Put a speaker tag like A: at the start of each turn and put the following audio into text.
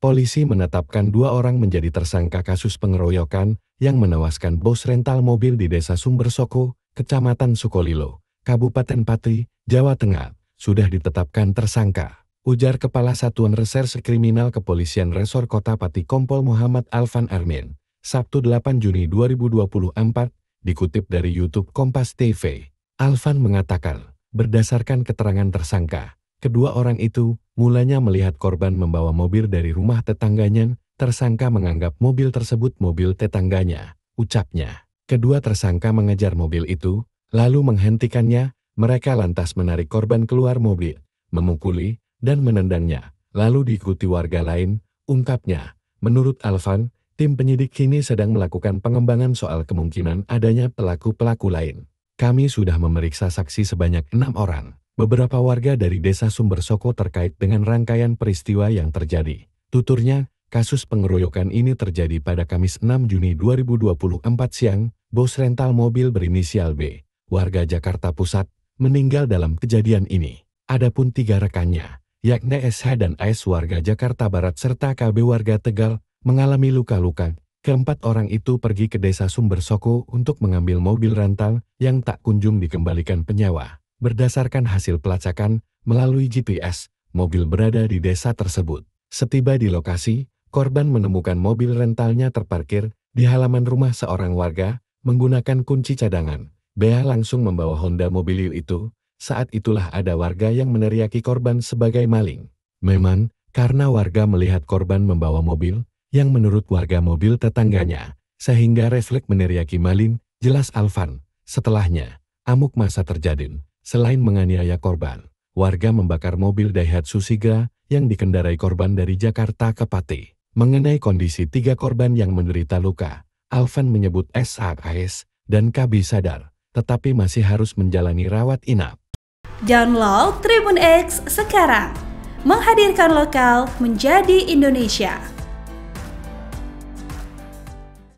A: polisi menetapkan dua orang menjadi tersangka kasus pengeroyokan yang menewaskan bos rental mobil di Desa Sumber Soko, Kecamatan Sukolilo, Kabupaten Pati, Jawa Tengah, sudah ditetapkan tersangka. Ujar Kepala Satuan Reserse Kriminal Kepolisian Resor Kota Pati Kompol Muhammad Alvan Armin, Sabtu 8 Juni 2024, dikutip dari YouTube Kompas TV. Alvan mengatakan, berdasarkan keterangan tersangka, Kedua orang itu mulanya melihat korban membawa mobil dari rumah tetangganya, tersangka menganggap mobil tersebut mobil tetangganya, ucapnya. Kedua tersangka mengejar mobil itu, lalu menghentikannya, mereka lantas menarik korban keluar mobil, memukuli, dan menendangnya, lalu diikuti warga lain, ungkapnya. Menurut Alvan, tim penyidik kini sedang melakukan pengembangan soal kemungkinan adanya pelaku-pelaku lain. Kami sudah memeriksa saksi sebanyak enam orang. Beberapa warga dari desa Sumber Soko terkait dengan rangkaian peristiwa yang terjadi. Tuturnya, kasus pengeroyokan ini terjadi pada Kamis 6 Juni 2024 siang, bos rental mobil berinisial B, warga Jakarta Pusat, meninggal dalam kejadian ini. Adapun tiga rekannya, yakni SH dan AS warga Jakarta Barat serta KB warga Tegal, mengalami luka-luka. Keempat orang itu pergi ke desa Sumber Soko untuk mengambil mobil rental yang tak kunjung dikembalikan penyewa. Berdasarkan hasil pelacakan, melalui GPS, mobil berada di desa tersebut. Setiba di lokasi, korban menemukan mobil rentalnya terparkir di halaman rumah seorang warga, menggunakan kunci cadangan. Bea langsung membawa Honda Mobilio itu, saat itulah ada warga yang meneriaki korban sebagai maling. Memang, karena warga melihat korban membawa mobil, yang menurut warga mobil tetangganya, sehingga refleks meneriaki maling, jelas Alvan. Setelahnya, amuk masa terjadi. Selain menganiaya korban, warga membakar mobil Daihatsu Siga yang dikendarai korban dari Jakarta ke Pati. Mengenai kondisi tiga korban yang menderita luka, Alvan menyebut SHKS dan KB sadar, tetapi masih harus menjalani rawat inap. Download Tribun X sekarang, menghadirkan lokal menjadi Indonesia.